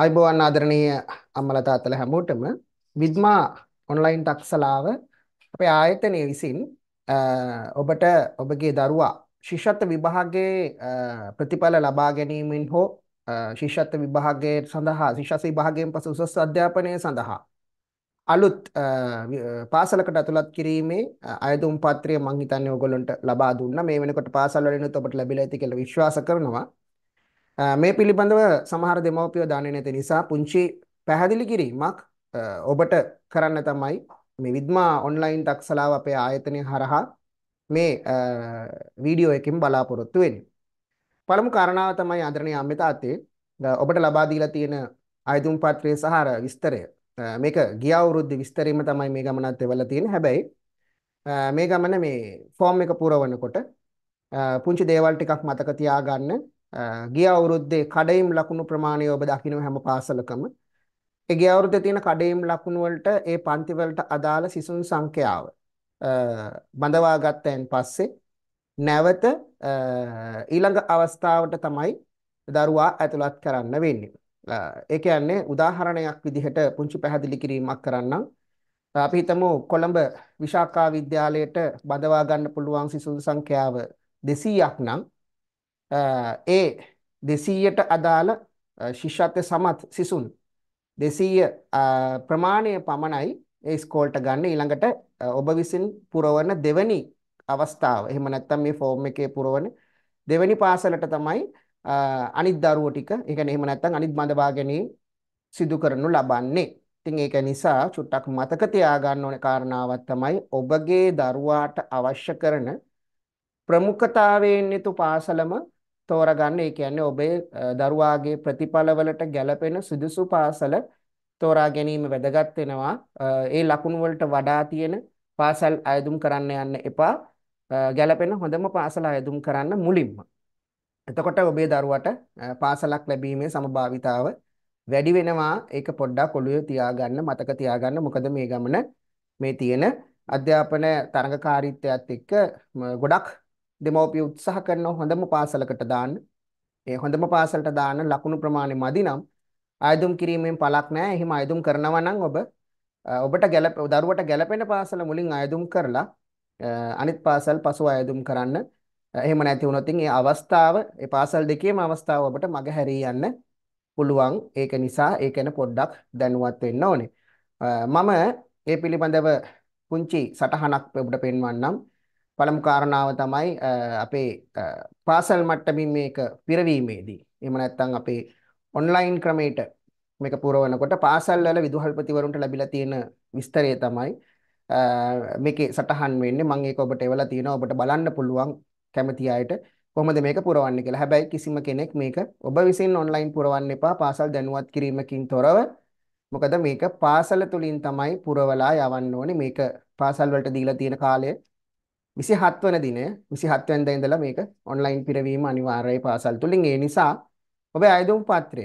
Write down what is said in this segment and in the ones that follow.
ආයුබෝවන් ආදරණීය අම්මලා තාත්තලා හැමෝටම විද්මා ඔන්ලයින් ටක්සලාව අපේ ආයතනය විසින් ඔබට ඔබගේ දරුවා ශිෂ්‍යත්ව විභාගයේ ප්‍රතිඵල ලබා ගැනීමෙන් හෝ ශිෂ්‍යත්ව විභාගයේ සඳහා ශිෂ්‍යසී විභාගයෙන් පසු උසස් අධ්‍යාපනය සඳහා අලුත් පාසලකට ඇතුළත් කිරීමේ අයදුම් පත්‍රය මං හිතන්නේ ඕගොල්ලන්ට ලබා දුන්නා මේ වෙනකොට පාසල් වලිනුත් ඔබට ලැබිලා ඇති කියලා විශ්වාස කරනවා මේ පිළිබඳව සමහර දෙමව්පියෝ දන්නේ නැති නිසා පුංචි පැහැදිලි කිරීමක් ඔබට කරන්න තමයි මේ විද්මා ඔන්ලයින් දක්ෂලාව අපේ ආයතනය හරහා මේ වීඩියෝ එකකින් බලාපොරොත්තු වෙන්නේ. පළමු කාරණාව තමයි ආදරණීය අම්මේ තාත්තේ ඔබට ලබා දීලා තියෙන ආයතුම් පත්‍රයේ සහ විස්තරය. මේක ගිය අවුරුද්දේ විස්තරෙම තමයි මේ ගමනත් එවලා තියෙන්නේ. හැබැයි මේ ගමන මේ ෆෝම් එක පුරවනකොට පුංචි දේවල් ටිකක් මතක තියාගන්න ගිය අවුරුද්දේ කඩේම් ලකුණු ප්‍රමාණය ඔබ දකින්න හැම පාසලකම ඒ ගිය අවුරුද්දේ තියෙන කඩේම් ලකුණු වලට ඒ පන්ති වලට අදාළ සිසුන් සංඛ්‍යාව බඳවා ගත්තයින් පස්සේ නැවත ඊළඟ අවස්ථාවට තමයි දරුවා ඇතුළත් කරන්න වෙන්නේ. ඒ කියන්නේ උදාහරණයක් විදිහට පුංචි පැහැදිලි කිරීමක් කරන්නම්. අපි හිතමු කොළඹ විශාකා විද්‍යාලයට බඳවා ගන්න පුළුවන් සිසුන් සංඛ්‍යාව 200ක් නම් ඒ 200ට අදාළ ශිෂ්‍යත්ව සමත් සිසුන් 200 ප්‍රමාණය පමණයි ඒ ස්කෝල්ට ගන්න ඊළඟට ඔබ විසින් පුරවන දෙවැනි අවස්ථාව. එහෙම නැත්නම් මේ ෆෝම් එකේ පුරවන දෙවැනි පාසලට තමයි අනිත් දරුවෝ ටික, ඒ කියන්නේ එහෙම නැත්නම් අනිත් බඳවා ගැනීම සිදු කරනු ලබන්නේ. ඉතින් ඒක නිසා චුට්ටක් මතක තියාගන්න ඕන කාරණාවක් තමයි ඔබගේ දරුවාට අවශ්‍ය කරන ප්‍රමුඛතාවයෙන් යුතු පාසලම තෝරගන්න. ඒ කියන්නේ ඔබේ දරුවාගේ ප්‍රතිඵලවලට ගැළපෙන සුදුසු පාසල තෝරා ගැනීම වැදගත් වෙනවා. ඒ ලකුණු වලට වඩා තියෙන පාසල් අයදුම් කරන්න යන්න එපා. ගැළපෙන හොඳම පාසල අයදුම් කරන්න මුලින්ම. එතකොට ඔබේ දරුවට පාසලක් ලැබීමේ සමභාවිතාව වැඩි වෙනවා ඒක පොඩ්ඩක් ඔළුවේ තියාගන්න මතක තියාගන්න මොකද මේ ගමන මේ තියෙන අධ්‍යාපන තරඟකාරීත්වයත් එක්ක ගොඩක් දෙමෝපිය උත්සාහ කරන හොඳම පාසලකට දාන්න. ඒ හොඳම පාසලට දාන්න ලකුණු ප්‍රමාණය මදි නම් ආයදුම් කිරීමෙන් පළක් නැහැ. එහෙම ආයදුම් කරනවා නම් ඔබ ඔබට ගැලප දරුවට ගැලපෙන පාසල මුලින් ආයදුම් කරලා අනිත් පාසල් පසු ආයදුම් කරන්න. එහෙම නැති වුණොත් ඒ අවස්ථාව ඒ පාසල් දෙකේම අවස්ථාව ඔබට මගහැරී යන්න පුළුවන්. ඒක නිසා ඒ ගැන පොඩ්ඩක් දැනුවත් වෙන්න ඕනේ. මම ඒ පිළිබඳව පුංචි සටහනක් ඔබට පෙන්වන්නම්. පළමු කාරණාව තමයි අපේ පාසල් මට්ටමින් මේක පිරවීමේදී එහෙම නැත්නම් අපේ ඔන්ලයින් ක්‍රමයට මේක පුරවනකොට පාසල් වල විදුහල්පතිවරුන්ට ලැබිලා තියෙන විස්තරය තමයි මේකේ සටහන් වෙන්නේ මම ඒක ඔබට එවලා තියෙනවා ඔබට බලන්න පුළුවන් කැමති අයට කොහොමද මේක පුරවන්නේ කියලා. හැබැයි කිසිම කෙනෙක් මේක ඔබ විසින් ඔන්ලයින් පුරවන්න එපා පාසල් දැනුවත් කිරීමකින් තොරව. මොකද මේක පාසල තුලින් තමයි පුරවලා යවන්න ඕනේ. මේක පාසල් වලට දීලා තියෙන කාලය 27 වන දිනය 27 වෙනිදා ඉඳලා මේක ඔන්ලයින් පිරවීම අනිවාර්යයි පාසල් තුලින් ඒ නිසා ඔබේ අයදුම් පත්‍රය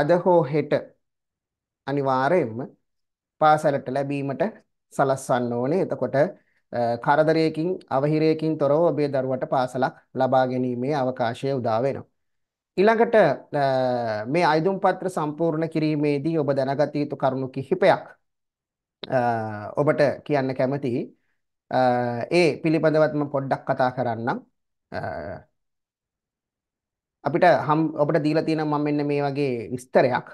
අද හෝ හෙට අනිවාර්යයෙන්ම පාසලට ලැබීමට සලස්වන්න ඕනේ එතකොට කරදරයකින් අවහිරයකින් තොරව ඔබේ දරුවට පාසලක් ලබා ගැනීමේ අවකාශය උදා වෙනවා. ඊළඟට මේ අයදුම් පත්‍ර සම්පූර්ණ කිරීමේදී ඔබ දැනගත යුතු කරුණු කිහිපයක් ඔබට කියන්න කැමතියි. ඒ පිළිබඳවත්ම පොඩ්ඩක් කතා කරන්නම්. අපිට හම් ඔබට දීලා තියෙන මම මෙන්න මේ වගේ විස්තරයක්.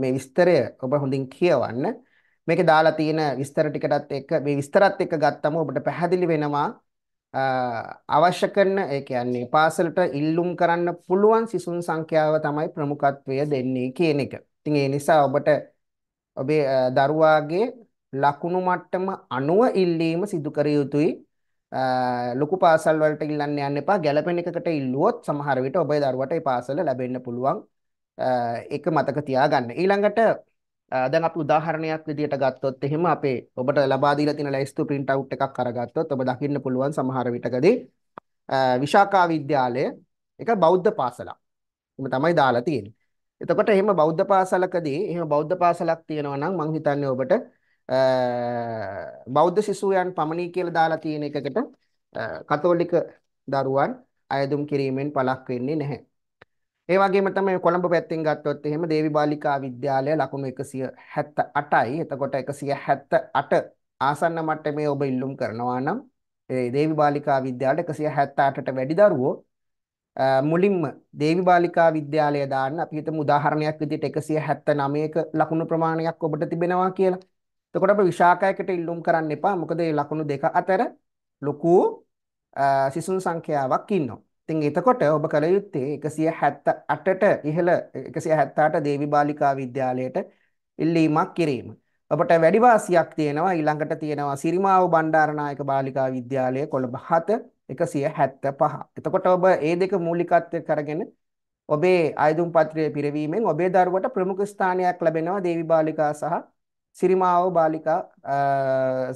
මේ විස්තරය ඔබ හොඳින් කියවන්න. මේකේ දාලා තියෙන විස්තර ටිකටත් එක්ක මේ විස්තරත් එක්ක ගත්තම ඔබට පැහැදිලි වෙනවා අවශ්‍ය කරන ඒ කියන්නේ පාසලට ඉල්ලුම් කරන්න පුළුවන් සිසුන් සංඛ්‍යාව තමයි ප්‍රමුඛත්වය දෙන්නේ කියන එක. ඉතින් ඒ නිසා ඔබට ඔබේ දරුවාගේ ලකුණු මට්ටම 90 ඉල්ලීම සිදු කර යුතුයි. ලොකු පාසල් වලට ඉල්ලන්න යන්න එපා. ගැළපෙන එකකට ඉල්ලුවොත් සමහර විට ඔබේ දරුවට ඒ පාසල ලැබෙන්න පුළුවන්. ඒක මතක තියාගන්න. ඊළඟට දැන් අපි උදාහරණයක් විදියට ගත්තොත් එහෙම අපේ ඔබට ලබා දීලා තියෙන ලැයිස්තු print out එකක් අරගත්තොත් ඔබ දකින්න පුළුවන් සමහර විටකදී විශාකා විද්‍යාලය එක බෞද්ධ පාසලක්. එහෙම තමයි දාලා තියෙන්නේ. එතකොට එහෙම බෞද්ධ පාසලකදී එහෙම බෞද්ධ පාසලක් තියෙනවා නම් මම හිතන්නේ ඔබට බෞද්ධ සිසුයන් පමණි කියලා දාලා තියෙන එකකට කතෝලික දරුවන් අයදුම් කිරීමෙන් පළක් වෙන්නේ නැහැ. ඒ වගේම තමයි කොළඹ පැත්තෙන් ගත්තොත් එහෙම දේවි බාලිකා විද්‍යාලය ලකුණු 178යි. එතකොට 178 ආසන්න මට්ටමේ ඔබ ඉල්ලුම් කරනවා නම් ඒ දේවි බාලිකා විද්‍යාලයට 178ට වැඩි දරුවෝ මුලින්ම දේවි බාලිකා විද්‍යාලය දාන්න අපි හිතමු උදාහරණයක් විදිහට 179ක ලකුණු ප්‍රමාණයක් ඔබට තිබෙනවා කියලා. එතකොට ඔබ විශාකයකට ඉල්ලුම් කරන්න එපා. මොකද මේ ලකුණු දෙක අතර ලොකු සිසුන් සංඛ්‍යාවක් ඉන්නවා. ඉතින් එතකොට ඔබ කල යුත්තේ 178ට ඉහළ 178 දේවි බාලිකා විද්‍යාලයට ඉල්ලීමක් කිරීම. ඔබට වැඩි වාසියක් තියෙනවා ඊළඟට තියෙනවා සිරිමාව බණ්ඩාරනායක බාලිකා විද්‍යාලය කොළඹ 7 175. එතකොට ඔබ මේ දෙක මූලිකත්වය කරගෙන ඔබේ ආයුධම් පත්‍රය පිරවීමෙන් ඔබේ දරුවට ප්‍රමුඛ ස්ථානයක් ලැබෙනවා දේවි බාලිකා සහ සිරිමාව බාලිකා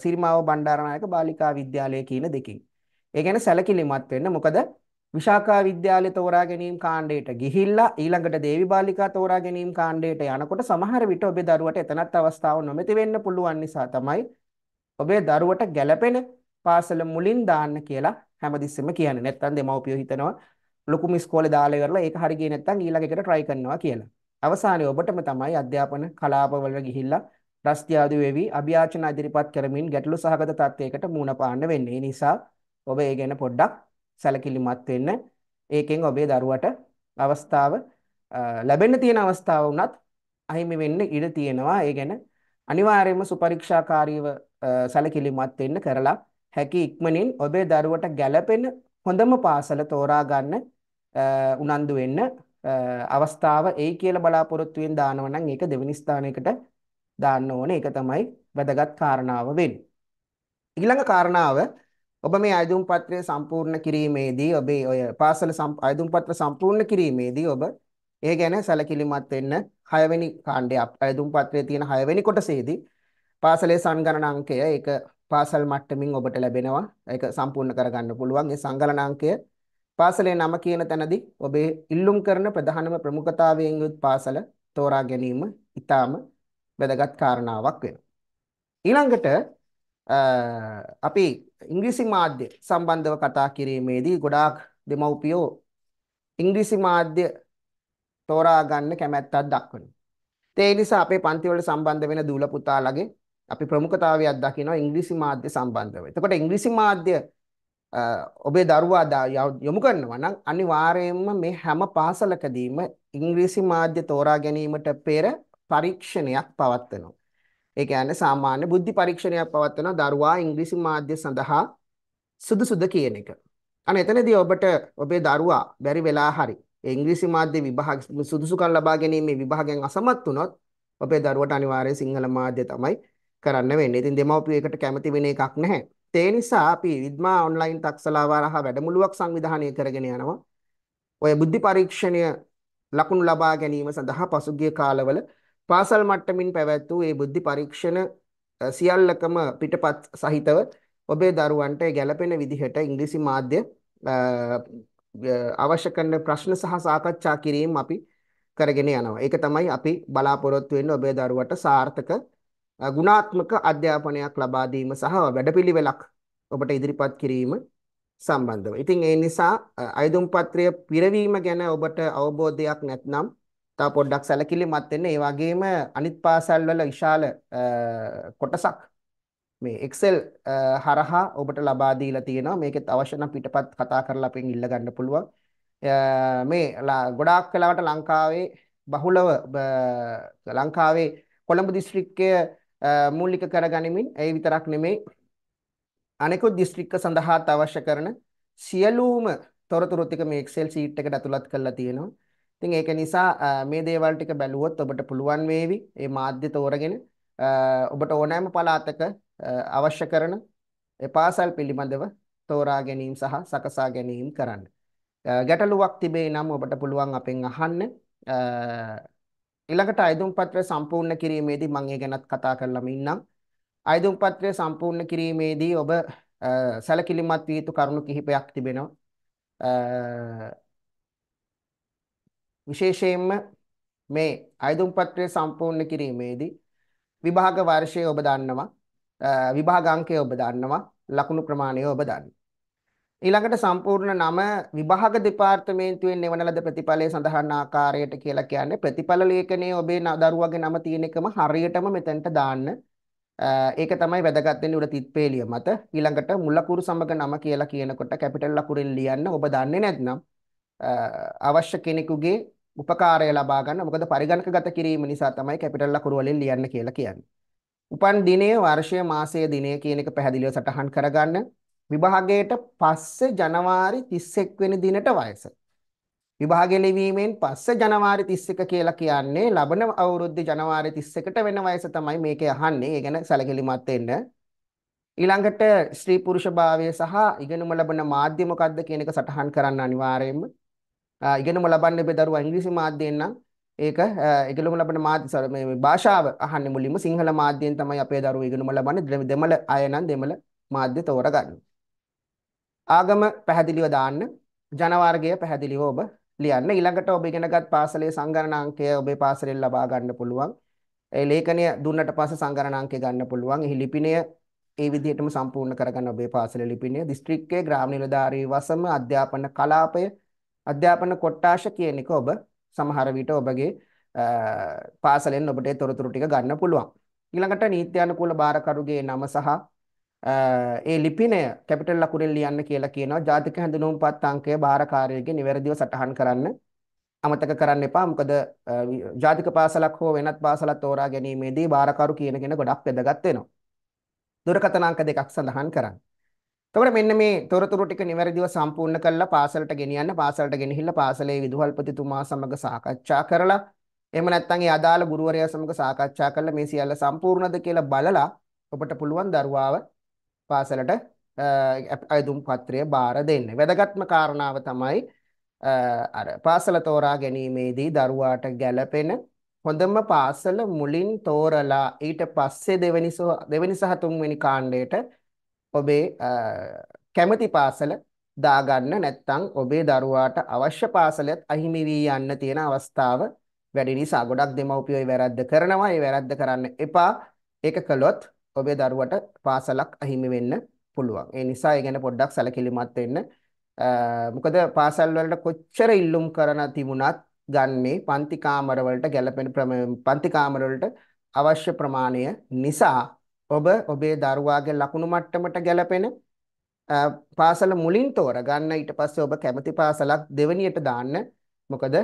සිරිමාව බණ්ඩාරනායක බාලිකා විද්‍යාලය කියන දෙකෙන්. ඒ කියන්නේ සැලකිලිමත් වෙන්න. මොකද විශාකා විද්‍යාලය තෝරා ගැනීම කාණ්ඩයට ගිහිල්ලා ඊළඟට දේවි බාලිකා තෝරා ගැනීම කාණ්ඩයට යනකොට සමහර විට ඔබේ දරුවට එතනත් අවස්ථාව නොමැති වෙන්න පුළුවන් නිසා තමයි ඔබේ දරුවට ගැළපෙන පාසල මුලින් දාන්න කියලා හැමදෙස්සෙම කියන්නේ. නැත්තම් දෙමව්පියෝ හිතනවා ලොකුම ඉස්කෝලේ දාලා ඉවරලා ඒක හරිය ගියේ නැත්තම් ඊළඟ එකට try කරනවා කියලා. අවසානයේ ඔබටම තමයි අධ්‍යාපන කලාපවල ගිහිල්ලා රස්තියාදු වෙවි අභියාචන ඉදිරිපත් කරමින් ගැටලු සහගත තත්ත්වයකට මුහුණ පාන්න වෙන්නේ. ඒ නිසා ඔබ ඒ ගැන පොඩ්ඩක් සැලකිලිමත් වෙන්න. ඒකෙන් ඔබේ දරුවට අවස්ථාව ලැබෙන්න තියෙන අවස්ථාව වුණත් අහිමි වෙන්න ඉඩ තියෙනවා. ඒ ගැන අනිවාර්යයෙන්ම සුපරීක්ෂාකාරීව සැලකිලිමත් වෙන්න කරලා හැකි ඉක්මනින් ඔබේ දරුවට ගැළපෙන හොඳම පාසල තෝරා ගන්න උනන්දු වෙන්න අවස්ථාව ඒ කියලා බලාපොරොත්තුෙන් දානවා නම් ඒක දෙවෙනි ස්ථානයකට දාන්න ඕනේ. ඒක තමයි වැදගත් කාරණාව වෙන්නේ. ඊළඟ කාරණාව ඔබ මේ අයදුම් පත්‍රය සම්පූර්ණ කිරීමේදී ඔබේ ඔය පාසල අයදුම් පත්‍ර සම්පූර්ණ කිරීමේදී ඔබ ඒ ගැන සැලකිලිමත් වෙන්න 6 වෙනි කාණ්ඩය අයදුම් පත්‍රයේ තියෙන 6 වෙනි කොටසේදී පාසලේ සංගණන අංකය ඒක පාසල් මට්ටමින් ඔබට ලැබෙනවා. ඒක සම්පූර්ණ කරගන්න පුළුවන්. ඒ සංගණන අංකය පාසලේ නම කියන තැනදී ඔබේ ඉල්ලුම් කරන ප්‍රධානම ප්‍රමුඛතාවයෙන් යුත් පාසල තෝරා ගැනීම ඊටාම වැදගත් කාරණාවක් වෙනවා. ඊළඟට අපි ඉංග්‍රීසි මාධ්‍ය සම්බන්ධව කතා කිරීමේදී ගොඩාක් දෙමව්පියෝ ඉංග්‍රීසි මාධ්‍ය තෝරා ගන්න කැමැත්තක් දක්වනවා. ඒ නිසා අපේ පන්තිවල සම්බන්ධ වෙන දූල පුතාලගේ අපි ප්‍රමුඛතාවයක් දකිනවා ඉංග්‍රීසි මාධ්‍ය සම්බන්ධව. එතකොට ඉංග්‍රීසි මාධ්‍ය ඔබේ දරුවා යොමු කරනවා නම් අනිවාර්යයෙන්ම මේ හැම පාසලකදීම ඉංග්‍රීසි මාධ්‍ය තෝරා ගැනීමට පෙර පරීක්ෂණයක් පවත්වනවා. ඒ කියන්නේ සාමාන්‍ය බුද්ධි පරීක්ෂණයක් පවත්වනවා දරුවා ඉංග්‍රීසි මාධ්‍ය සඳහා සුදුසුද කියන එක. අනේ එතනදී ඔබට ඔබේ දරුවා බැරි වෙලා හරි ඉංග්‍රීසි මාධ්‍ය විභාග සුදුසුකම් ලබා ගැනීමේ විභාගයෙන් අසමත් වුණොත් ඔබේ දරුවට අනිවාර්යයෙන් සිංහල මාධ්‍ය තමයි කරන්න වෙන්නේ. ඉතින් දෙමව්පියෝ එකට කැමති වෙන එකක් නැහැ. ඒ නිසා අපි විද්මා ඔන්ලයින් තක්සලාවාරහ වැඩමුළුවක් සංවිධානය කරගෙන යනවා. ඔය බුද්ධි පරීක්ෂණය ලකුණු ලබා ගැනීම සඳහා පසුගිය කාලවල පාසල් මට්ටමින් පැවැත් වූ මේ බුද්ධි පරීක්ෂණ සියල්ලකම පිටපත් සහිතව ඔබේ දරුවන්ට ගැළපෙන විදිහට ඉංග්‍රීසි මාධ්‍ය අවශ්‍ය කරන ප්‍රශ්න සහ සාකච්ඡා කිරීම අපි කරගෙන යනවා. ඒක තමයි අපි බලාපොරොත්තු වෙන්නේ ඔබේ දරුවට සාර්ථක ගුණාත්මක අධ්‍යාපනයක් ලබා දීම සහ වැඩපිළිවෙලක් ඔබට ඉදිරිපත් කිරීම සම්බන්ධව. ඉතින් ඒ නිසා අයදුම් පත්‍රය පිරවීම ගැන ඔබට අවබෝධයක් නැත්නම් තව පොඩ්ඩක් සැලකිලිමත් වෙන්න. ඒ වගේම අනිත් පාසල් වල විශාල කොටසක් මේ Excel හරහා ඔබට ලබා දීලා තියෙනවා. මේකෙත් අවශ්‍ය නම් පිටපත් කතා කරලා අපෙන් ඉල්ල ගන්න පුළුවන්. මේ ගොඩාක් වෙලාවට ලංකාවේ බහුලව ලංකාවේ කොළඹ දිස්ත්‍රික්කය මූලික කරගනිමින් ඒ විතරක් නෙමෙයි අනෙකුත් දිස්ත්‍රික්ක සඳහාත් අවශ්‍ය කරන සියලුම තොරතුරු ටික මේ Excel sheet එකට ඇතුළත් කරලා තියෙනවා. ඉතින් ඒක නිසා මේ දේවල් ටික බැලුවොත් ඔබට පුළුවන් වේවි මේ මාධ්‍ය තෝරගෙන ඔබට ඕනෑම පළාතක අවශ්‍ය කරන පාසල් පිළිබඳව තෝරා ගැනීම සහ සකසා ගැනීම කරන්න. ගැටලුවක් තිබේ නම් ඔබට පුළුවන් අපෙන් අහන්න. ඊළඟට අයදුම් පත්‍රය සම්පූර්ණ කිරීමේදී මම ඒ ගැනත් කතා කරලම ඉන්නම්. අයදුම් පත්‍රය සම්පූර්ණ කිරීමේදී ඔබ සැලකිලිමත් විය යුතු කරුණු කිහිපයක් තිබෙනවා. විශේෂයෙන්ම මේ අයදුම් පත්‍රය සම්පූර්ණ කිරීමේදී විභාග වර්ෂය ඔබ දන්නවා විභාග අංකය ඔබ දන්නවා ලකුණු ප්‍රමාණය ඔබ දන්නවා ඊළඟට සම්පූර්ණ නම විභාග දෙපාර්තමේන්තුවෙන් එවන ලද ප්‍රතිඵලය සඳහන් ආකාරයට කියලා කියන්නේ ප්‍රතිඵල ලේඛනයේ ඔබේ දරුවාගේ නම තියෙන එකම හරියටම මෙතෙන්ට දාන්න ඒක තමයි වැදගත් වෙන්නේ උඩ තිත්පේලිය මත ඊළඟට මුල් ලකුරු සමග නම කියලා කියනකොට කැපිටල් ලකුරෙන් ලියන්න ඔබ දන්නේ නැත්නම් අවශ්‍ය කෙනෙකුගේ උපකාරය ලබා ගන්න. මොකද පරිගණකගත කිරීම නිසා තමයි කැපිටල් අකුරු වලින් ලියන්න කියලා කියන්නේ. උපන් දිනය, වර්ෂය, මාසය, දිනය කියන එක පැහැදිලිව සටහන් කරගන්න. විභාගයට පස්සේ ජනවාරි 31 වෙනි දිනට වයස. විභාගය ලිවීමෙන් පස්සේ ජනවාරි 31 කියලා කියන්නේ ලබන අවුරුද්දේ ජනවාරි 31ට වෙන වයස තමයි මේකේ අහන්නේ. ඒ ගැන සැලකිලිමත් වෙන්න. ඊළඟට ස්ත්‍රී පුරුෂ භාවය සහ ඉගෙනුම ලබන මාධ්‍ය මොකක්ද කියන එක සටහන් කරන්න අනිවාර්යයෙන්ම ඉගෙනුම ලබන්නේ අපේ දරුවා ඉංග්‍රීසි මාධ්‍යයෙන් නම් ඒක ඒගොල්ලෝ ලබන මාධ්‍ය මේ භාෂාව අහන්නේ මුලින්ම සිංහල මාධ්‍යයෙන් තමයි අපේ දරුවෝ ඉගෙනුම ලබන්නේ දෙමළ අය නම් දෙමළ මාධ්‍ය තෝරගන්න. ආගම පැහැදිලිව දාන්න ජන වර්ගය පැහැදිලිව ඔබ ලියන්න ඊළඟට ඔබ ඉගෙනගත් පාසලේ සංගණන අංකය ඔබේ පාසලෙන් ලබා ගන්න පුළුවන්. ඒ ලේඛනය දුන්නට පස්සේ සංගණන අංකය ගන්න පුළුවන්. එහි ලිපිණය ඒ විදිහටම සම්පූර්ණ කරගන්න ඔබේ පාසලේ ලිපිණය දිස්ත්‍රික්කයේ ග්‍රාම නිලධාරී වසම අධ්‍යාපන කලාපය අධ්‍යාපන කොට්ටාශ කියන එක ඔබ සමහර විට ඔබගේ පාසලෙන් ඔබට ඒ තොරතුරු ටික ගන්න පුළුවන්. ඊළඟට නීත්‍යානුකූල බාරකරුගේ නම සහ ඒ ලිපිනය කැපිටල් ලකුණෙන් ලියන්න කියලා කියනවා. ජාතික හැඳුනුම්පත් අංකය බාරකාරයගේ නිවැරදිව සටහන් කරන්න අමතක කරන්න එපා. මොකද ජාතික පාසලක් හෝ වෙනත් පාසලක් තෝරා ගැනීමේදී බාරකරු කියන කෙන ගොඩක් වැදගත් වෙනවා. දුරකථන අංක දෙකක් සඳහන් කරන්න. එතකොට මෙන්න මේ තොරතුරු ටික නිවැරදිව සම්පූර්ණ කරලා පාසලට ගෙනියන්න පාසලට ගෙනහිල්ලා පාසලේ විදුහල්පතිතුමා සමග සාකච්ඡා කරලා එහෙම නැත්නම් ඒ අදාළ ගුරුවරයා සමග සාකච්ඡා කරලා මේ සියල්ල සම්පූර්ණද කියලා බලලා ඔබට පුළුවන් දරුවාව පාසලට අයදුම් පත්‍රය බාර දෙන්න. වැදගත්ම කාරණාව තමයි අර පාසල තෝරා ගැනීමේදී දරුවාට ගැළපෙන හොඳම පාසල මුලින් තෝරලා ඊට පස්සේ දෙවෙනි දෙවෙනි සහ තුන්වෙනි කාණ්ඩයට ඔබේ කැමති පාසල දාගන්න නැත්නම් ඔබේ දරුවාට අවශ්‍ය පාසලත් අහිමි වී යන්න තියෙන අවස්ථාව වැඩි නිසා ගොඩක් දෙමව්පියෝ ඒ වැරද්ද කරනවා. ඒ වැරද්ද කරන්න එපා. ඒක කළොත් ඔබේ දරුවට පාසලක් අහිමි වෙන්න පුළුවන්. ඒ නිසා ඒ ගැන පොඩ්ඩක් සැලකිලිමත් වෙන්න. මොකද පාසල් වලට කොච්චර ඉල්ලුම් කරන තිබුණත් ගන්නේ පන්ති කාමර වලට ගැළපෙන පන්ති කාමර වලට අවශ්‍ය ප්‍රමාණය නිසා ඔබ ඔබේ දරුවාගේ ලකුණු මට්ටමට ගැලපෙන පාසල මුලින් තෝරගන්න ඊට පස්සේ ඔබ කැමති පාසලක් දෙවණියට දාන්න මොකද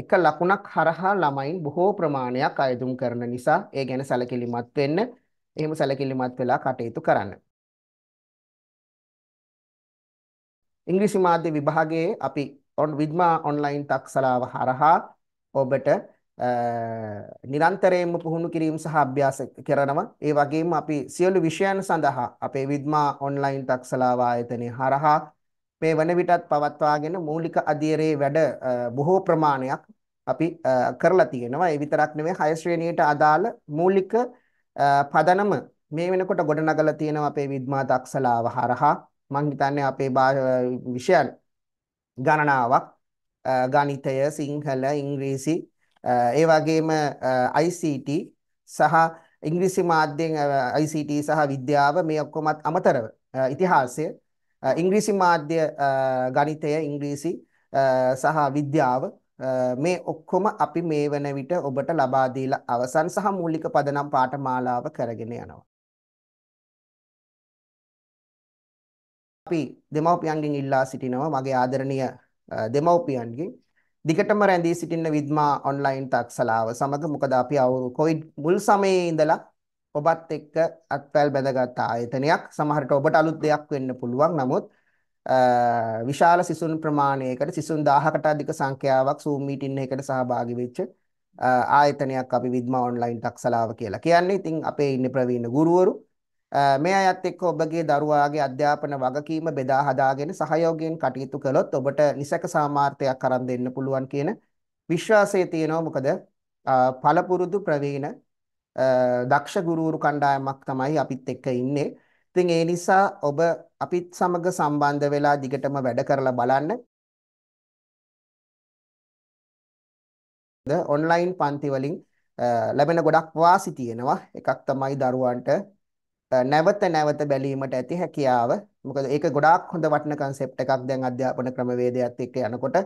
එක ලකුණක් හරහා ළමයින් බොහෝ ප්‍රමාණයක් අයදුම් කරන නිසා ඒ ගැන සැලකිලිමත් වෙන්න එහෙම සැලකිලිමත් වෙලා කටයුතු කරන්න. ඉංග්‍රීසි මාධ්‍ය විභාගයේ අපි ඔන් විද්මා ඔන්ලයින් තක්සලාව හරහා ඔබට නිරන්තරයෙන්ම පුහුණු කිරීම සහ අභ්‍යාස කරනවා. ඒ වගේම අපි සියලු විෂයන් සඳහා අපේ විද්මා ඔන්ලයින් තක්සලාව ආයතනය හරහා මේ වන විටත් පවත්වාගෙන මූලික අධීරයේ වැඩ බොහෝ ප්‍රමාණයක් අපි කරලා තියෙනවා. ඒ විතරක් නෙවෙයි හය ශ්‍රේණියට අදාළ මූලික පදනම මේ වෙනකොට ගොඩනගලා තියෙනවා අපේ විද්මා තක්සලාව හරහා. මම හිතන්නේ අපේ විෂයන් ගණනාවක් ගණිතය, සිංහල, ඉංග්‍රීසි ඒ වගේම ICT සහ ඉංග්‍රීසි මාධ්‍යෙන් ICT සහ විද්‍යාව මේ ඔක්කොමත් අමතරව ඉතිහාසය ඉංග්‍රීසි මාධ්‍ය ගණිතය ඉංග්‍රීසි සහ විද්‍යාව මේ ඔක්කොම අපි මේ වන විට ඔබට ලබා දීලා අවසන් සහ මූලික පදනම් පාඨමාලාව කරගෙන යනවා. අපි දෙමව්පියන්ගෙන් ඉල්ලා සිටිනවා මගේ ආදරණීය දෙමව්පියන්ගෙන් දිගටම රැඳී සිටින්න විද්මා ඔන්ලයින් ටක්සලාව සමග මොකද අපි අවුරු කොවිඩ් මුල් සමයේ ඉඳලා ඔබත් එක්ක අත්පැල් බැඳගත් ආයතනයක් සමහරට ඔබට අලුත් දෙයක් වෙන්න පුළුවන් නමුත් විශාල සිසුන් ප්‍රමාණයකට සිසුන් 1000කට අධික සංඛ්‍යාවක් Zoom meeting එකකට සහභාගී වෙච්ච ආයතනයක් අපි විද්මා ඔන්ලයින් ටක්සලාව කියලා කියන්නේ. ඉතින් අපේ ඉන්නේ ප්‍රවීණ ගුරුවරු මේ අයත් එක්ක ඔබගේ දරුවාගේ අධ්‍යාපන වගකීම බෙදා හදාගෙන සහයෝගයෙන් කටයුතු කළොත් ඔබට නිසක සාමාර්ථයක් අරන් දෙන්න පුළුවන් කියන විශ්වාසය තියෙනවා මොකද පළපුරුදු ප්‍රවීණ දක්ෂ ගුරුවරු කණ්ඩායමක් තමයි අපිත් එක්ක ඉන්නේ. ඉතින් ඒ නිසා ඔබ අපිත් සමග සම්බන්ධ වෙලා දිගටම වැඩ කරලා බලන්න. ද ඔන්ලයින් පන්ති වලින් ලැබෙන ගොඩක් වාසි තියෙනවා. එකක් තමයි දරුවන්ට නැවත නැවත බැලීමට ඇති හැකියාව මොකද ඒක ගොඩාක් හොඳ වටින concept එකක් දැන් අධ්‍යාපන ක්‍රමවේදයත් එක්ක යනකොට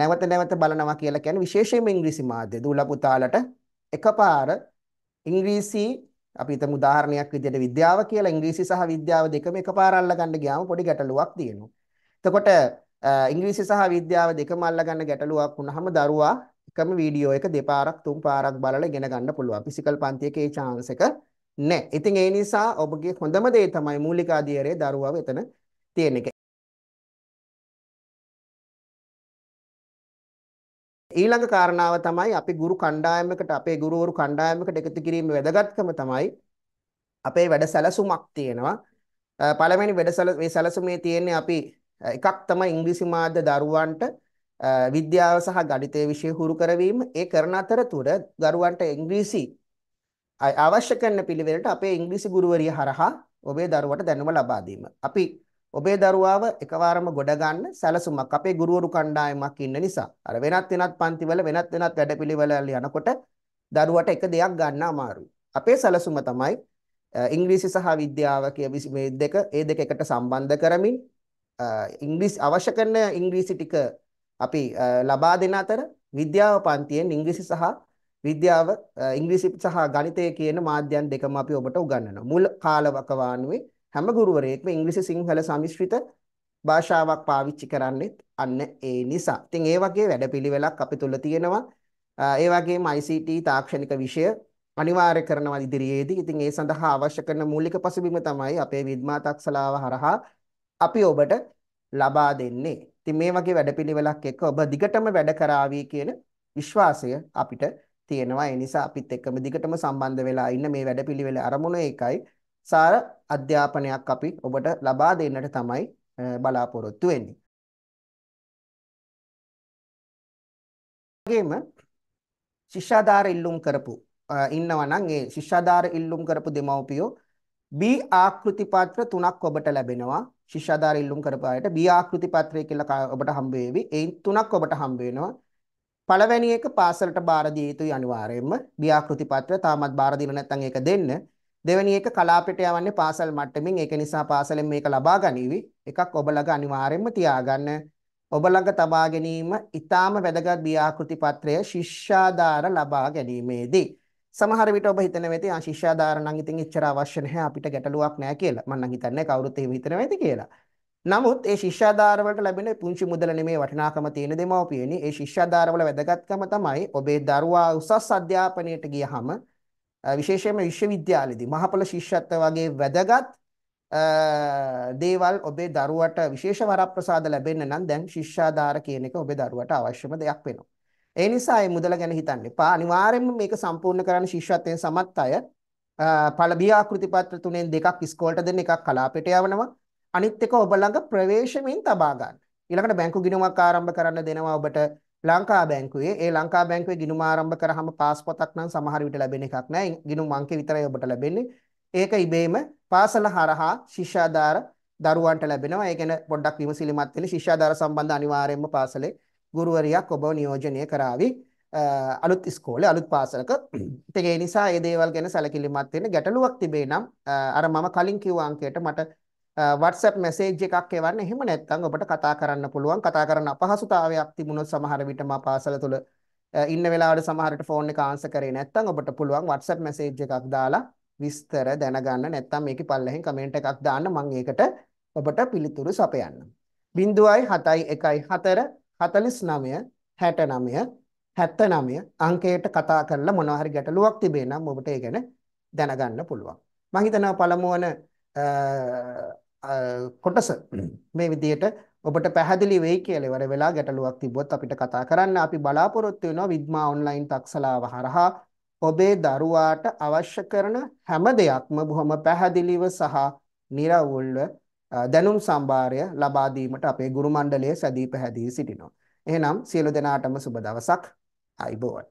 නැවත නැවත බලනවා කියලා කියන්නේ විශේෂයෙන්ම ඉංග්‍රීසි මාධ්‍ය දූලා පුතාලට එකපාර ඉංග්‍රීසි අපි හිතමු උදාහරණයක් විදිහට විද්‍යාව කියලා ඉංග්‍රීසි සහ විද්‍යාව දෙකම එකපාර අල්ලගන්න ගියාම පොඩි ගැටලුවක් තියෙනවා. එතකොට ඉංග්‍රීසි සහ විද්‍යාව දෙකම අල්ලගන්න ගැටලුවක් වුණාම දරුවා එකම වීඩියෝ එක දෙපාරක් තුන් පාරක් බලලා ඉගෙන ගන්න පුළුවන්. ෆිසිකල් පන්තියේ ඒ chance එක නැහැ. ඉතින් ඒ නිසා ඔබගේ හොඳම දේ තමයි මූලික අධ්‍යයනයේ දරුවා වෙතන තියෙන එක. ඊළඟ කාරණාව තමයි අපි ගුරු කණ්ඩායමකට අපේ ගුරුවරු කණ්ඩායමකට එකතු කිරීමේ වැදගත්කම තමයි අපේ වැඩ සැලසුමක් තියෙනවා. පළවෙනි වැඩසැල මේ සැලසුමේ තියෙන්නේ අපි එකක් තමයි ඉංග්‍රීසි මාධ්‍ය දරුවන්ට විද්‍යාව සහ ගණිතය විෂය හුරු කරවීම. ඒ කරන අතරතුර දරුවන්ට ඉංග්‍රීසි අවශ්‍ය කරන පිළිවෙලට අපේ ඉංග්‍රීසි ගුරුවරිය හරහා ඔබේ දරුවට දැනුම ලබා අපි ඔබේ දරුවාව එකවරම ගොඩ ගන්න සැලසුමක් අපේ ගුරුවරු කණ්ඩායමක් ඉන්න නිසා අර වෙනත් වෙනත් පන්තිවල වෙනත් වෙනත් වැඩපිළිවෙල යනකොට දරුවට එක දෙයක් ගන්න අමාරුයි. අපේ සැලසුම තමයි ඉංග්‍රීසි සහ විද්‍යාව කිය මේ දෙක ඒ දෙක එකට සම්බන්ධ කරමින් ඉංග්‍රීසි අවශ්‍ය කරන ඉංග්‍රීසි ටික අපි ලබා දෙන අතර විද්‍යාව පන්තියෙන් ඉංග්‍රීසි සහ විද්‍යාව ඉංග්‍රීසි සහ ගණිතය කියන මාධ්‍යයන් දෙකම අපි ඔබට උගන්වනවා. මුල් කාලවකවානුවේ හැම ගුරුවරයෙක්ම ඉංග්‍රීසි සිංහල සමිශ්‍රිත භාෂාවක් පාවිච්චි කරන්නේත් අන්න ඒ නිසා. ඉතින් ඒ වගේ වැඩපිළිවෙලක් අපි තුල තියෙනවා. ඒ වගේම ICT තාක්ෂණික විෂය අනිවාර්ය කරනවා ඉදිරියේදී. ඉතින් ඒ සඳහා අවශ්‍ය කරන මූලික පසුබිම තමයි අපේ විද්මා තක්සලාව හරහා අපි ඔබට ලබා දෙන්නේ. ඉතින් මේ වගේ වැඩපිළිවෙලක් එක්ක ඔබ දිගටම වැඩ කරાવી කියන විශ්වාසය අපිට තියෙනවා. ඒ නිසා අපිත් එක්කම දිගටම සම්බන්ධ වෙලා ඉන්න මේ වැඩපිළිවෙල අරමුණ ඒකයි. සාර අධ්‍යාපනයක් අපි ඔබට ලබා දෙන්නට තමයි බලාපොරොත්තු වෙන්නේ. වගේම ශිෂ්‍යාධාර ඉල්ලුම් කරපු ඉන්නවා නම් ඒ ශිෂ්‍යාධාර ඉල්ලුම් කරපු දෙමව්පියෝ B ආකෘති පත්‍ර තුනක් ඔබට ලැබෙනවා. ශිෂ්‍යාධාර ඉල්ලුම් කරපු අයට B ආකෘති පත්‍රය කියලා ඔබට හම්බ වෙවි. ඒ තුනක් ඔබට හම්බ වෙනවා. පළවැනි එක පාසලට බාර දිය යුතුයි අනිවාර්යයෙන්ම. ව්‍යාකෘති පත්‍රය තාමත් බාර දීලා නැත්නම් ඒක දෙන්න. දෙවැනි එක කලාපෙට යවන්නේ පාසල් මට්ටමින්. ඒක නිසා පාසලෙන් මේක ලබා ගනිවි. එකක් ඔබ ළඟ අනිවාර්යයෙන්ම තියාගන්න. ඔබ ළඟ තබා ගැනීම ඊටාම වැදගත් ව්‍යාකෘති පත්‍රය ශිෂ්‍යාධාර ලබා ගැනීමේදී. සමහර විට ඔබ හිතන වෙති ආ ශිෂ්‍යාධාර නම් ඉතින් එච්චර අවශ්‍ය නැහැ අපිට ගැටලුවක් නැහැ කියලා. මම නම් හිතන්නේ කවුරුත් එහෙම හිතන වෙති කියලා. නමුත් ඒ ශිෂ්‍යාධාර වලට ලැබෙන පුංචි මුදල නෙමේ වටිනාකම තියෙන දෙමව්පියනි. ඒ ශිෂ්‍යාධාර වල වැදගත්කම තමයි ඔබේ දරුවා උසස් අධ්‍යාපනයට ගියහම විශේෂයෙන්ම විශ්වවිද්‍යාලෙදී මහපොළ ශිෂ්‍යත්ව වගේ වැදගත් දේවල් ඔබේ දරුවට විශේෂ වරප්‍රසාද ලැබෙන්න නම් දැන් ශිෂ්‍යාධාර කියන එක ඔබේ දරුවට අවශ්‍යම දෙයක් වෙනවා. ඒ නිසා මේ මුදල ගැන හිතන්න එපා. අනිවාර්යයෙන්ම මේක සම්පූර්ණ කරන්න ශිෂ්‍යත්වයෙන් සමත් අය පළබිය ආකෘති පත්‍ර තුනෙන් දෙකක් ඉස්කෝලට දෙන්න එකක් කලාපයට යවනවා. අනිත් එක ඔබ ළඟ ප්‍රවේශමින් තබා ගන්න. ඊළඟට බැංකු ගිණුමක් ආරම්භ කරන්න දෙනවා ඔබට ලංකා බැංකුවේ ඒ ලංකා බැංකුවේ ගිණුම ආරම්භ කරාම පාස්පොතක් නම් සමහර විට ලැබෙන එකක් නෑ ගිණුම් අංකේ විතරයි ඔබට ලැබෙන්නේ ඒක ඉබේම පාසල හරහා ශිෂ්‍යාධාර දරුවන්ට ලැබෙනවා ඒ කියන්නේ පොඩ්ඩක් විමසිලිමත් වෙලා ශිෂ්‍යාධාර සම්බන්ධ අනිවාර්යයෙන්ම පාසලේ ගුරුවරියක් ඔබව නියෝජනය කරાવી අලුත් ඉස්කෝලේ අලුත් පාසලක ඉතින් ඒ නිසා මේ දේවල් ගැන සැලකිලිමත් වෙන්න ගැටලුවක් තිබේ නම් අර මම කලින් කිව්ව අංකයට මට WhatsApp message එකක් එවන්න. එහෙම නැත්නම් ඔබට කතා කරන්න පුළුවන්. කතා කරන්න අපහසුතාවයක් තිබුණොත් සමහර විට මා පාසල තුල ඉන්න වෙලාවට සමහරට ෆෝන් එක ආන්සර් කරේ නැත්නම් ඔබට පුළුවන් WhatsApp message එකක් දාලා විස්තර දැනගන්න නැත්නම් මේකේ පල්ලෙහෙන් කමෙන්ට් එකක් දාන්න මම ඒකට ඔබට පිළිතුරු සපයන්නම්. 0.714 49 69 79 අංකයට කතා කරලා මොනවා හරි ගැටලුවක් තිබේ නම් ඔබට ඒ ගැන දැනගන්න පුළුවන්. මම හිතනවා පළමුවන කොටස මේ විදිහට ඔබට පැහැදිලි වෙයි කියලා ඉවර වෙලා ගැටලුවක් තිබ්බොත් අපිට කතා කරන්න අපි බලාපොරොත්තු වෙනවා විද්මා ඔන්ලයින් තක්සලාව හරහා ඔබේ දරුවාට අවශ්‍ය කරන හැම දෙයක්ම බොහොම පැහැදිලිව සහ निराවුල්ව දැනුම් සම්භාරය ලබා දීමට අපේ ගුරු මණ්ඩලය සැදී පැහැදී සිටිනවා. එහෙනම් සියලු දෙනාටම සුබ දවසක්. ආයිබෝවන්.